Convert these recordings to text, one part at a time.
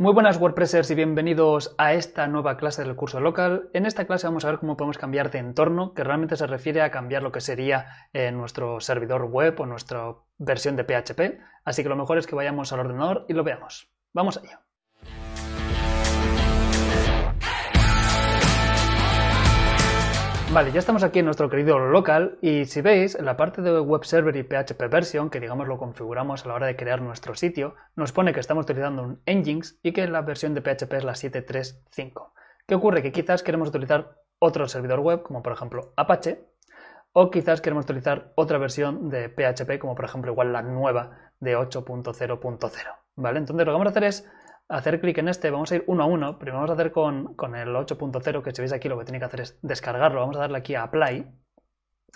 Muy buenas WordPressers y bienvenidos a esta nueva clase del curso local. En esta clase vamos a ver cómo podemos cambiar de entorno, que realmente se refiere a cambiar lo que sería eh, nuestro servidor web o nuestra versión de PHP. Así que lo mejor es que vayamos al ordenador y lo veamos. Vamos allá. Vale, ya estamos aquí en nuestro querido local y si veis, en la parte de web server y PHP version, que digamos lo configuramos a la hora de crear nuestro sitio, nos pone que estamos utilizando un Nginx y que la versión de PHP es la 7.3.5. ¿Qué ocurre? Que quizás queremos utilizar otro servidor web, como por ejemplo Apache, o quizás queremos utilizar otra versión de PHP, como por ejemplo igual la nueva de 8.0.0. ¿Vale? Entonces lo que vamos a hacer es hacer clic en este, vamos a ir uno a uno. Primero vamos a hacer con, el 8.0, que si veis aquí lo que tiene que hacer es descargarlo. Vamos a darle aquí a Apply.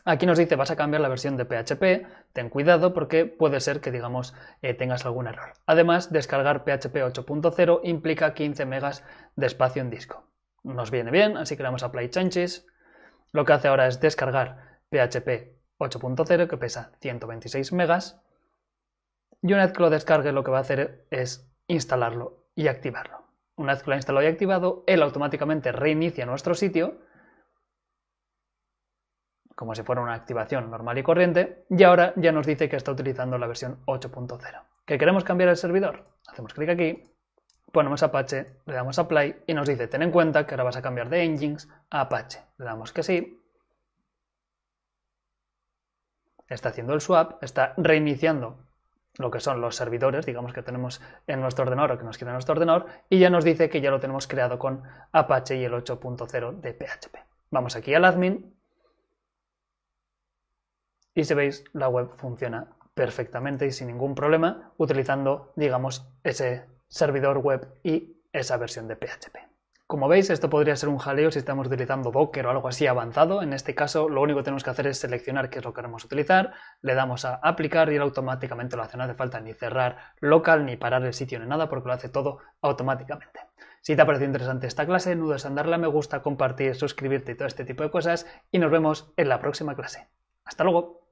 Aquí nos dice vas a cambiar la versión de PHP, ten cuidado porque puede ser que digamos eh, tengas algún error. Además, descargar PHP 8.0 implica 15 megas de espacio en disco. Nos viene bien, así que le damos a Apply Changes. Lo que hace ahora es descargar PHP 8.0 que pesa 126 megas y una vez que lo descargue lo que va a hacer es instalarlo y activarlo. Una vez que lo ha instalado y activado, él automáticamente reinicia nuestro sitio, como si fuera una activación normal y corriente, y ahora ya nos dice que está utilizando la versión 8.0. ¿Que queremos cambiar el servidor? Hacemos clic aquí, ponemos Apache, le damos Apply y nos dice, ten en cuenta que ahora vas a cambiar de Engines a Apache. Le damos que sí. Está haciendo el swap, está reiniciando lo que son los servidores, digamos que tenemos en nuestro ordenador o que nos queda en nuestro ordenador, y ya nos dice que ya lo tenemos creado con Apache y el 8.0 de PHP. Vamos aquí al admin y si veis la web funciona perfectamente y sin ningún problema utilizando, digamos, ese servidor web y esa versión de PHP. Como veis, esto podría ser un jaleo si estamos utilizando Docker o algo así avanzado. En este caso, lo único que tenemos que hacer es seleccionar qué es lo que queremos utilizar, le damos a aplicar y automáticamente lo hace. No hace falta ni cerrar local ni parar el sitio ni nada porque lo hace todo automáticamente. Si te ha parecido interesante esta clase, no dudes en darle a me gusta, compartir, suscribirte y todo este tipo de cosas y nos vemos en la próxima clase. Hasta luego.